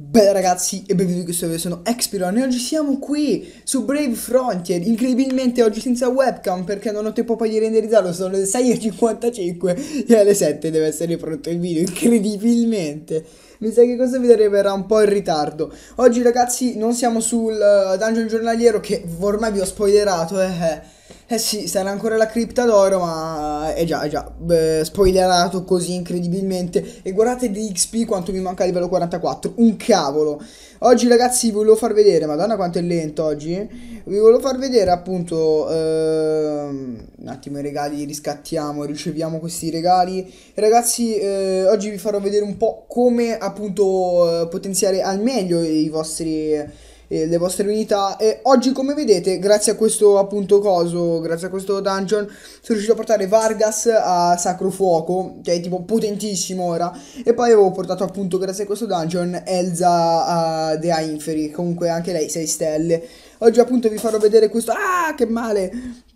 Bella ragazzi e benvenuti in questo video, sono Expiron e oggi siamo qui su Brave Frontier Incredibilmente oggi senza webcam perché non ho tempo poi di renderizzarlo, sono le 6.55 e alle 7 deve essere pronto il video, incredibilmente mi sa che questo video arriverà un po' in ritardo. Oggi ragazzi non siamo sul uh, dungeon giornaliero che ormai vi ho spoilerato, eh. eh. eh sì, sarà ancora la cripta d'oro, ma è eh già, già beh, spoilerato così incredibilmente. E guardate di XP quanto mi manca a livello 44. Un cavolo. Oggi ragazzi vi volevo far vedere, madonna quanto è lento oggi, vi volevo far vedere appunto, ehm, un attimo i regali riscattiamo, riceviamo questi regali. Ragazzi eh, oggi vi farò vedere un po' come appunto eh, potenziare al meglio i vostri eh, le vostre unità e oggi come vedete grazie a questo appunto coso, grazie a questo dungeon sono riuscito a portare Vargas a Sacro Fuoco che è tipo potentissimo ora e poi avevo portato appunto grazie a questo dungeon Elsa a Dea Inferi, comunque anche lei 6 stelle. Oggi appunto vi farò vedere questo, ah che male,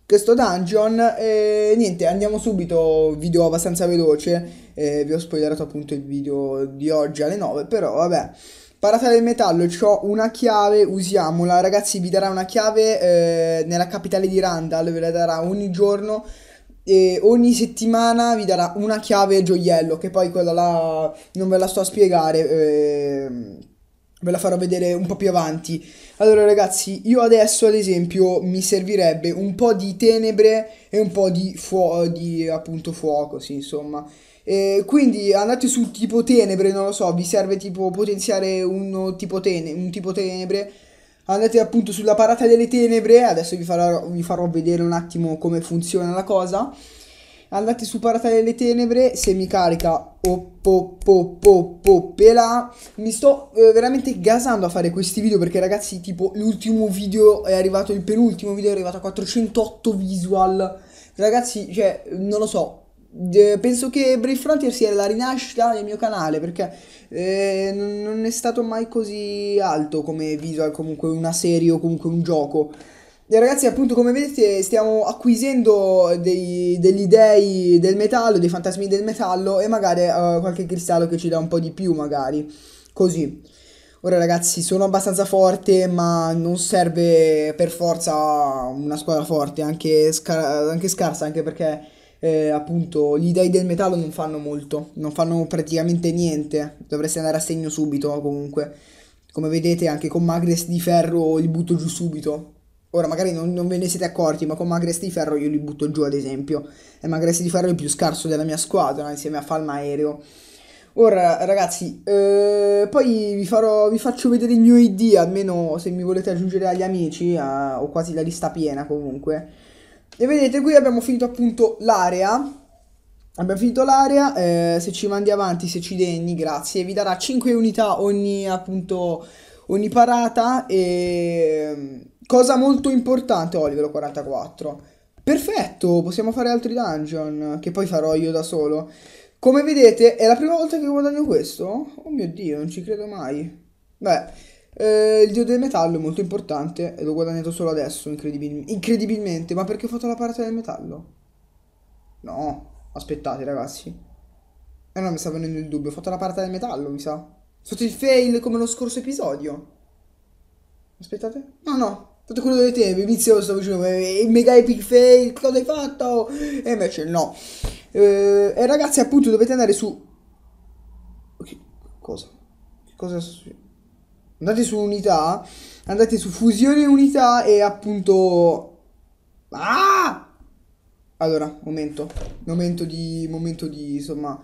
questo dungeon e niente andiamo subito, video abbastanza veloce, eh, vi ho spoilerato appunto il video di oggi alle 9 però vabbè Parata del metallo, ho una chiave, usiamola. Ragazzi, vi darà una chiave eh, nella capitale di Randall, ve la darà ogni giorno. E ogni settimana vi darà una chiave gioiello, che poi quella là non ve la sto a spiegare. Eh, ve la farò vedere un po' più avanti. Allora ragazzi, io adesso ad esempio mi servirebbe un po' di tenebre e un po' di, fuo di appunto fuoco, sì, insomma. E quindi andate su tipo tenebre, non lo so, vi serve tipo potenziare un tipo, un tipo tenebre. Andate appunto sulla parata delle tenebre, adesso vi farò, vi farò vedere un attimo come funziona la cosa andate su Paratele delle Tenebre, se mi carica oh, po, po, po, po, Mi sto eh, veramente gasando a fare questi video perché ragazzi tipo l'ultimo video è arrivato, il penultimo video è arrivato a 408 visual. Ragazzi, cioè, non lo so, eh, penso che Brave Frontier sia la rinascita del mio canale perché eh, non è stato mai così alto come visual comunque una serie o comunque un gioco. E ragazzi, appunto, come vedete, stiamo acquisendo dei, degli dei del metallo, dei fantasmi del metallo e magari uh, qualche cristallo che ci dà un po' di più, magari. Così. Ora ragazzi, sono abbastanza forte, ma non serve per forza una squadra forte, anche, scar anche scarsa, anche perché eh, appunto gli dei del metallo non fanno molto, non fanno praticamente niente, dovreste andare a segno subito comunque. Come vedete anche con Magnes di ferro li butto giù subito, Ora magari non, non, ve ne siete accorti, ma con Magresti di Ferro io li butto giù ad esempio. E Magresti di Ferro è il più scarso della mia squadra, insieme a Falma Aereo. Ora ragazzi, eh, poi vi, farò, vi, faccio vedere il mio ID, almeno se mi volete aggiungere agli amici, a, ho quasi la lista piena comunque. E vedete qui abbiamo finito appunto l'area. Abbiamo finito l'area, eh, se ci mandi avanti, se ci degni, grazie, vi darà 5 unità ogni appunto ogni parata e Cosa molto importante, ho oh, livello 44. Perfetto, possiamo fare altri dungeon, che poi farò io da solo. Come vedete, è la prima volta che guadagno questo? Oh mio Dio, non ci credo mai. Beh, eh, il dio del metallo è molto importante e l'ho guadagnato solo adesso, incredibil incredibilmente. Ma perché ho fatto la parte del metallo? No, aspettate ragazzi. Eh non mi sta venendo il dubbio, ho fatto la parte del metallo, mi sa. Sotto il fail come lo scorso episodio. Aspettate. No, no, tutto quello delle teme, vizioso, stavo dicendo, eh, il mega epic fail, cosa hai fatto? E invece no. Eh, e ragazzi, appunto, dovete andare su... Che cosa? cosa Andate su unità, andate su fusione unità e appunto... Ah! Allora, momento, momento di, momento di, insomma,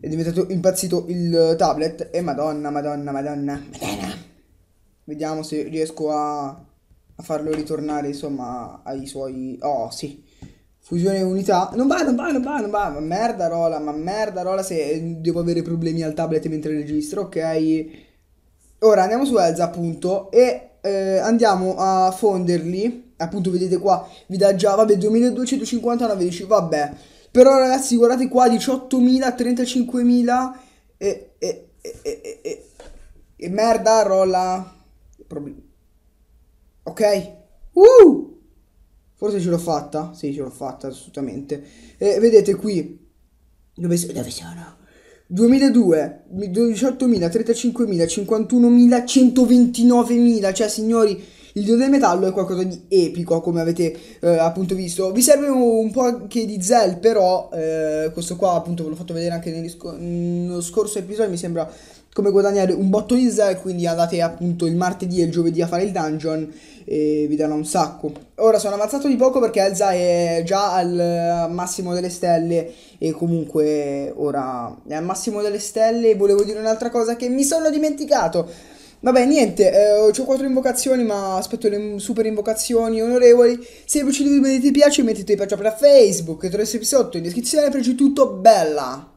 è diventato impazzito il tablet e madonna, madonna, madonna, madonna. Vediamo se riesco a a farlo ritornare insomma ai suoi... Oh sì, fusione unità. Non va, non va, non va, non va, ma merda Rola, ma merda Rola se eh, devo avere problemi al tablet mentre registro, ok? Ora andiamo su Elsa appunto e eh, andiamo a fonderli, appunto vedete qua, vi dà già, vabbè 2259, dici vabbè, però ragazzi guardate qua 18.000, 35.000 e, e, e, e, e, e merda rola problemi. Ok? Uh! Forse ce l'ho fatta? Sì, ce l'ho fatta, assolutamente. Eh, vedete qui. Dove, dove sono? 2002, 18.000, 35.000, 51.000, 129.000. Cioè, signori il dio del metallo è qualcosa di epico, come avete eh, appunto visto. Vi serve un, po' anche di Zell, però eh, questo qua appunto ve l'ho fatto vedere anche nello, nello scorso episodio, mi sembra come guadagnare un botto di Zell, quindi andate appunto il martedì e il giovedì a fare il dungeon e vi darà un sacco. Ora sono avanzato di poco perché Elsa è già al massimo delle stelle e comunque ora è al massimo delle stelle e volevo dire un'altra cosa che mi sono dimenticato. Vabbè, niente, eh, ho quattro invocazioni, ma aspetto le super invocazioni onorevoli. Se vi piace il video mettete piace, mettete piace per Facebook, tre episodi sotto in descrizione, per oggi tutto, bella!